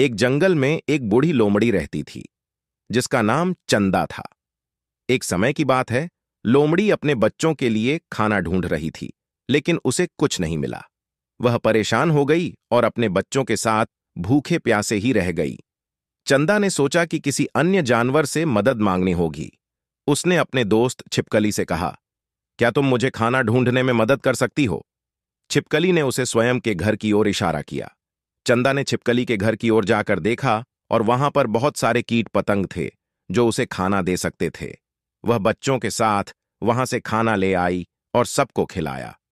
एक जंगल में एक बूढ़ी लोमड़ी रहती थी जिसका नाम चंदा था एक समय की बात है लोमड़ी अपने बच्चों के लिए खाना ढूंढ रही थी लेकिन उसे कुछ नहीं मिला वह परेशान हो गई और अपने बच्चों के साथ भूखे प्यासे ही रह गई चंदा ने सोचा कि किसी अन्य जानवर से मदद मांगनी होगी उसने अपने दोस्त छिपकली से कहा क्या तुम मुझे खाना ढूंढने में मदद कर सकती हो छिपकली ने उसे स्वयं के घर की ओर इशारा किया चंदा ने छिपकली के घर की ओर जाकर देखा और वहां पर बहुत सारे कीट पतंग थे जो उसे खाना दे सकते थे वह बच्चों के साथ वहां से खाना ले आई और सबको खिलाया